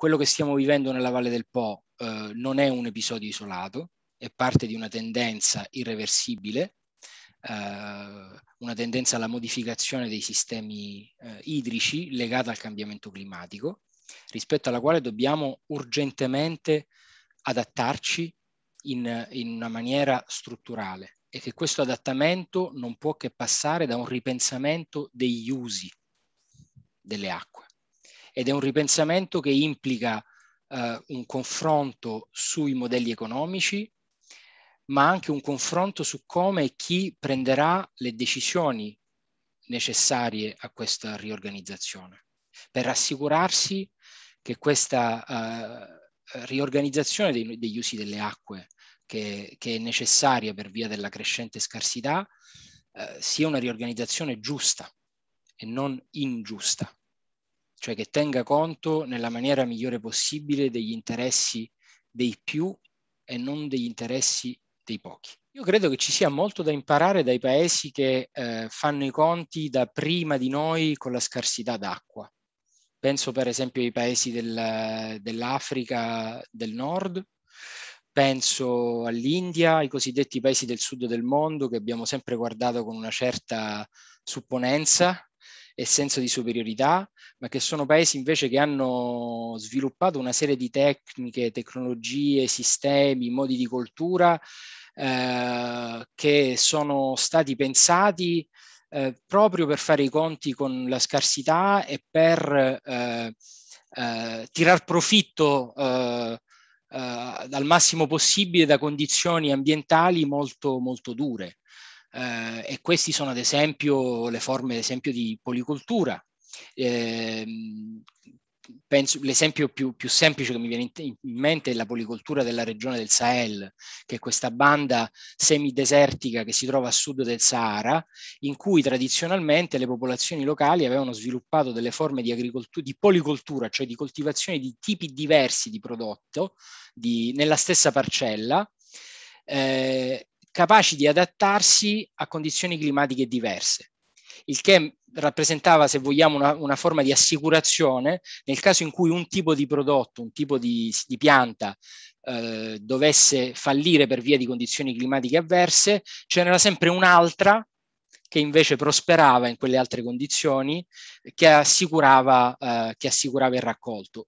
quello che stiamo vivendo nella Valle del Po eh, non è un episodio isolato, è parte di una tendenza irreversibile, eh, una tendenza alla modificazione dei sistemi eh, idrici legata al cambiamento climatico, rispetto alla quale dobbiamo urgentemente adattarci in, in una maniera strutturale e che questo adattamento non può che passare da un ripensamento degli usi delle acque ed è un ripensamento che implica eh, un confronto sui modelli economici, ma anche un confronto su come e chi prenderà le decisioni necessarie a questa riorganizzazione, per assicurarsi che questa eh, riorganizzazione dei, degli usi delle acque, che, che, è necessaria per via della crescente scarsità, eh, sia una riorganizzazione giusta e non ingiusta cioè che tenga conto nella maniera migliore possibile degli interessi dei più e non degli interessi dei pochi. Io credo che ci sia molto da imparare dai paesi che eh, fanno i conti da prima di noi con la scarsità d'acqua. Penso per esempio ai paesi del, dell'Africa del Nord, penso all'India, ai cosiddetti paesi del sud del mondo che abbiamo sempre guardato con una certa supponenza e senso di superiorità, ma che sono paesi invece che hanno sviluppato una serie di tecniche, tecnologie, sistemi, modi di coltura eh, che sono stati pensati eh, proprio per fare i conti con la scarsità e per eh, eh tirar profitto eh, eh, al massimo possibile da condizioni ambientali molto, molto dure eh, e questi sono ad esempio le forme esempio, di policoltura. Eh, l'esempio più, più, semplice che mi viene in, mente è la policoltura della regione del Sahel, che è questa banda semidesertica che si trova a sud del Sahara, in cui tradizionalmente le popolazioni locali avevano sviluppato delle forme di, di policoltura, cioè di coltivazione di tipi diversi di prodotto di, nella stessa parcella. Eh, capaci di adattarsi a condizioni climatiche diverse, il che rappresentava, se vogliamo, una, una, forma di assicurazione nel caso in cui un tipo di prodotto, un tipo di, di pianta eh, dovesse fallire per via di condizioni climatiche avverse, ce n'era sempre un'altra che invece prosperava in quelle altre condizioni, che assicurava, eh, che assicurava il raccolto.